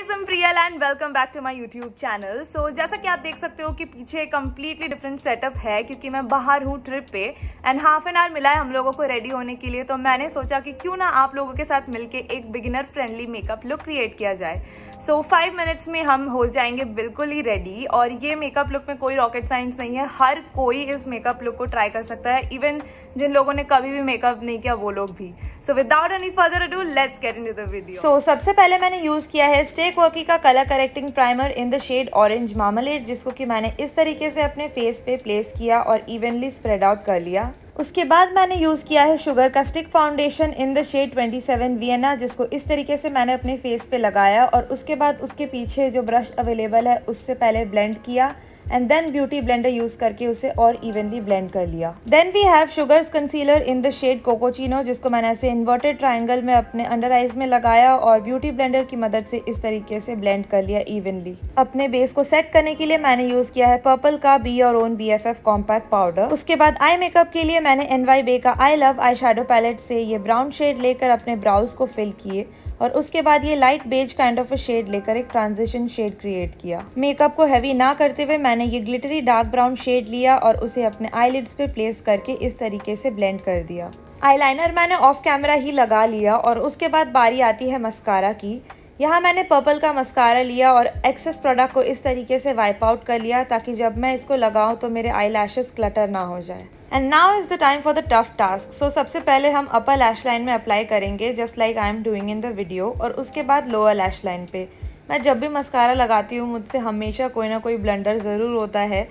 guys am Priyal and welcome back to my YouTube channel so जैसा कि आप देख सकते हो कि पीछे कम्प्लीटली डिफरेंट सेटअप है क्योंकि मैं बाहर हूँ ट्रिप पे एंड हाफ एन आवर मिला है हम लोगों को रेडी होने के लिए तो मैंने सोचा कि क्यों ना आप लोगों के साथ मिलके एक beginner friendly makeup look create किया जाए सो so, फाइव मिनट्स में हम हो जाएंगे बिल्कुल ही रेडी और ये मेकअप लुक में कोई रॉकेट साइंस नहीं है हर कोई इस मेकअप लुक को ट्राई कर सकता है इवन जिन लोगों ने कभी भी मेकअप नहीं किया वो लोग भी so without any further do let's get into video so सबसे पहले मैंने यूज़ किया है स्टेक वर्की का colour correcting primer in the shade orange marmalade जिसको कि मैंने इस तरीके से अपने फेस पे प्लेस किया और इवनली स्प्रेड आउट कर लिया उसके बाद मैंने यूज़ किया है शुगर का stick foundation in the shade 27 Vienna जिसको इस तरीके से मैंने अपने फेस पे लगाया और उसके बाद उसके पीछे जो ब्रश अवेलेबल है उससे पहले ब्लेंड किया and then beauty blender use करके उसे और इवनली ब्लेंड कर लिया then we have sugar's concealer in the shade cocochino जिसको मैंने ऐसे इन्वर्टेड ट्राइंगल में अपने अंडर आइज में लगाया और ब्यूटी ब्लेंडर की मदद से इस तरीके से ब्लेंड कर लिया इवनली अपने बेस को सेट करने के लिए मैंने यूज़ किया है पर्पल का बी और own B F compact powder उसके बाद आई मेकअप के लिए लिए मैंने एन वाई बे का I love eye shadow palette से ये ब्राउन शेड लेकर अपने ब्राउज को फिल किए और उसके बाद ये light beige kind of a shade लेकर एक ट्रांजिशन शेड क्रिएट किया मेकअप को हैवी ना करते हुए मैंने ये ग्लिटरी डार्क ब्राउन शेड लिया और उसे अपने लिड्स पे प्लेस करके इस तरीके से ब्लेंड कर दिया आईलाइनर मैंने ऑफ कैमरा ही लगा लिया और उसके बाद बारी आती है मस्कारा की यहाँ मैंने पर्पल का मस्कारा लिया और एक्सेस प्रोडक्ट को इस तरीके से वाइप आउट कर लिया ताकि जब मैं इसको लगाऊँ तो मेरे आई क्लटर ना हो जाए and now is the time for the tough task so सबसे पहले हम अपर लैश लाइन में अप्लाई करेंगे just like I am doing in the video और उसके बाद लोअर लैश लाइन पे मैं जब भी मस्कारा लगाती हूँ मुझसे हमेशा कोई ना कोई ब्लंडर ज़रूर होता है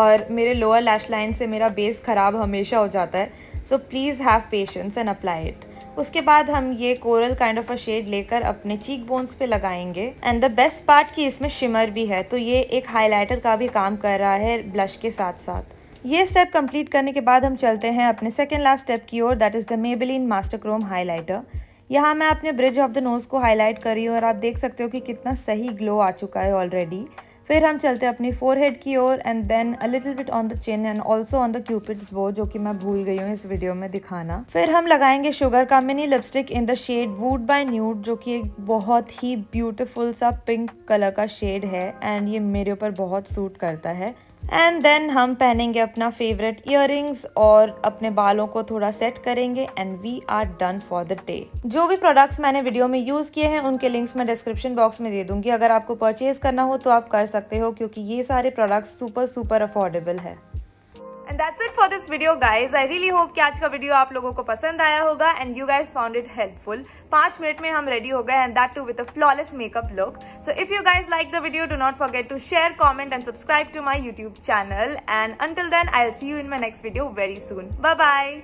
और मेरे लोअर लैश लाइन से मेरा बेस ख़राब हमेशा हो जाता है so please have patience and apply it उसके बाद हम ये coral kind of a shade लेकर अपने चीक बोन्स पे लगाएंगे एंड द बेस्ट पार्ट कि इसमें शिमर भी है तो ये एक हाइलाइटर का भी काम कर रहा है ब्लश के साथ साथ ये स्टेप कंप्लीट करने के बाद हम चलते हैं अपने सेकेंड लास्ट स्टेप की ओर that is the Maybelline master chrome highlighter यहाँ मैं अपने ब्रिज ऑफ द नोज़ को हाईलाइट करी हूँ और आप देख सकते हो कि कितना सही ग्लो आ चुका है ऑलरेडी फिर हम चलते हैं अपनी फोरहेड की ओर and then a little bit on the chin and also on the cupid's bow जो कि मैं भूल गई हूँ इस वीडियो में दिखाना फिर हम लगाएंगे शुगर का mini lipstick in the shade wood by nude जो कि एक बहुत ही ब्यूटीफुल सा पिंक कलर का शेड है एंड ये मेरे ऊपर बहुत सूट करता है एंड देन हम पहनेंगे अपना फेवरेट इयर और अपने बालों को थोड़ा सेट करेंगे and we are done for the day जो भी प्रोडक्ट्स मैंने वीडियो में यूज़ किए हैं उनके लिंक्स मैं डिस्क्रिप्शन बॉक्स में दे दूंगी अगर आपको परचेज करना हो तो आप कर सकते हो क्योंकि ये सारे प्रोडक्ट्स सुपर सुपर अफोर्डेबल है and that's it for this video guys I really hope कि आज का वीडियो आप लोगों को पसंद आया होगा and you guys found it helpful पांच मिनट में हम रेडी हो गए and that too with a flawless makeup look so if you guys like the video do not forget to share comment and subscribe to my YouTube channel and until then I'll see you in my next video very soon bye bye